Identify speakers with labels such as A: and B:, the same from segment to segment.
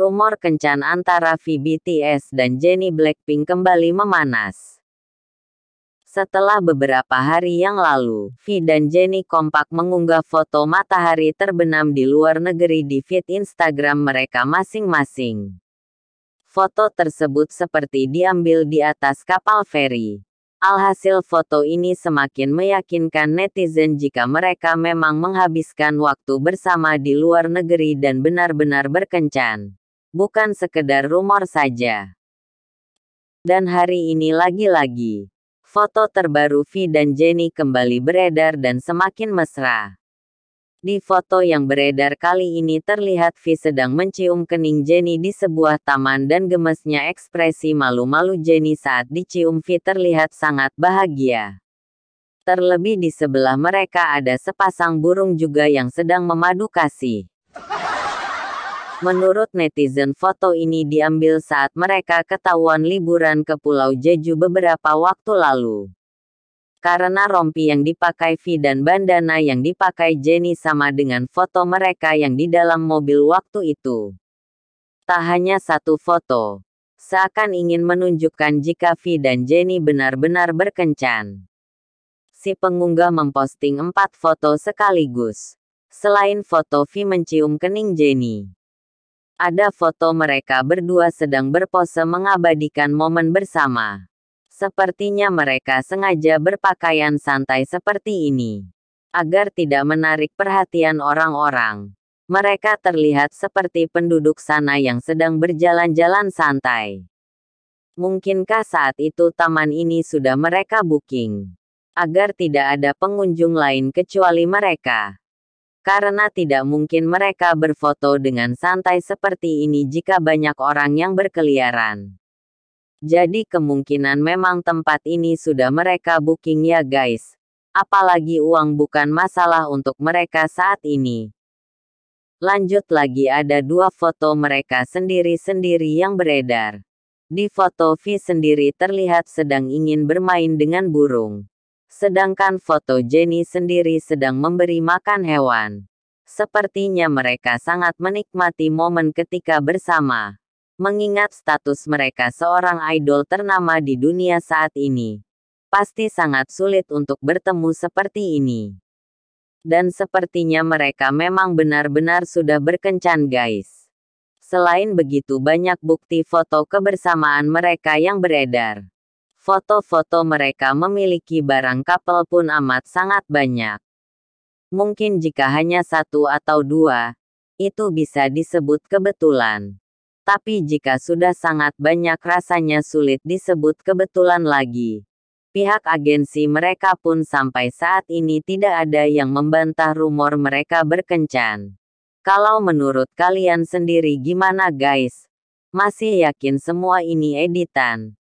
A: rumor kencan antara V BTS dan Jennie Blackpink kembali memanas. Setelah beberapa hari yang lalu, V dan Jennie kompak mengunggah foto matahari terbenam di luar negeri di feed Instagram mereka masing-masing. Foto tersebut seperti diambil di atas kapal feri. Alhasil foto ini semakin meyakinkan netizen jika mereka memang menghabiskan waktu bersama di luar negeri dan benar-benar berkencan bukan sekedar rumor saja. Dan hari ini lagi-lagi, foto terbaru V dan Jenny kembali beredar dan semakin mesra. Di foto yang beredar kali ini terlihat V sedang mencium kening Jenny di sebuah taman dan gemesnya ekspresi malu-malu Jenny saat dicium V terlihat sangat bahagia. Terlebih di sebelah mereka ada sepasang burung juga yang sedang memadu kasih. Menurut netizen foto ini diambil saat mereka ketahuan liburan ke Pulau Jeju beberapa waktu lalu. Karena rompi yang dipakai V dan bandana yang dipakai Jenny sama dengan foto mereka yang di dalam mobil waktu itu. Tak hanya satu foto. Seakan ingin menunjukkan jika V dan Jenny benar-benar berkencan si pengunggah memposting empat foto sekaligus. Selain foto V mencium kening Jenny, ada foto mereka berdua sedang berpose mengabadikan momen bersama. Sepertinya mereka sengaja berpakaian santai seperti ini. Agar tidak menarik perhatian orang-orang. Mereka terlihat seperti penduduk sana yang sedang berjalan-jalan santai. Mungkinkah saat itu taman ini sudah mereka booking? Agar tidak ada pengunjung lain kecuali mereka karena tidak mungkin mereka berfoto dengan santai seperti ini jika banyak orang yang berkeliaran. Jadi kemungkinan memang tempat ini sudah mereka booking ya guys. Apalagi uang bukan masalah untuk mereka saat ini. Lanjut lagi ada dua foto mereka sendiri-sendiri yang beredar. Di foto V sendiri terlihat sedang ingin bermain dengan burung sedangkan foto Jenny sendiri sedang memberi makan hewan. Sepertinya mereka sangat menikmati momen ketika bersama, mengingat status mereka seorang idol ternama di dunia saat ini. Pasti sangat sulit untuk bertemu seperti ini. Dan sepertinya mereka memang benar-benar sudah berkencan guys. Selain begitu banyak bukti foto kebersamaan mereka yang beredar. Foto-foto mereka memiliki barang kapel pun amat sangat banyak. Mungkin jika hanya satu atau dua, itu bisa disebut kebetulan. Tapi jika sudah sangat banyak rasanya sulit disebut kebetulan lagi. Pihak agensi mereka pun sampai saat ini tidak ada yang membantah rumor mereka berkencan. Kalau menurut kalian sendiri gimana guys? Masih yakin semua ini editan?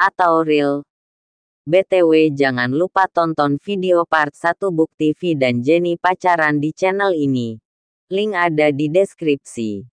A: atau real. BTW jangan lupa tonton video part 1 Bukti V dan Jenny pacaran di channel ini. Link ada di deskripsi.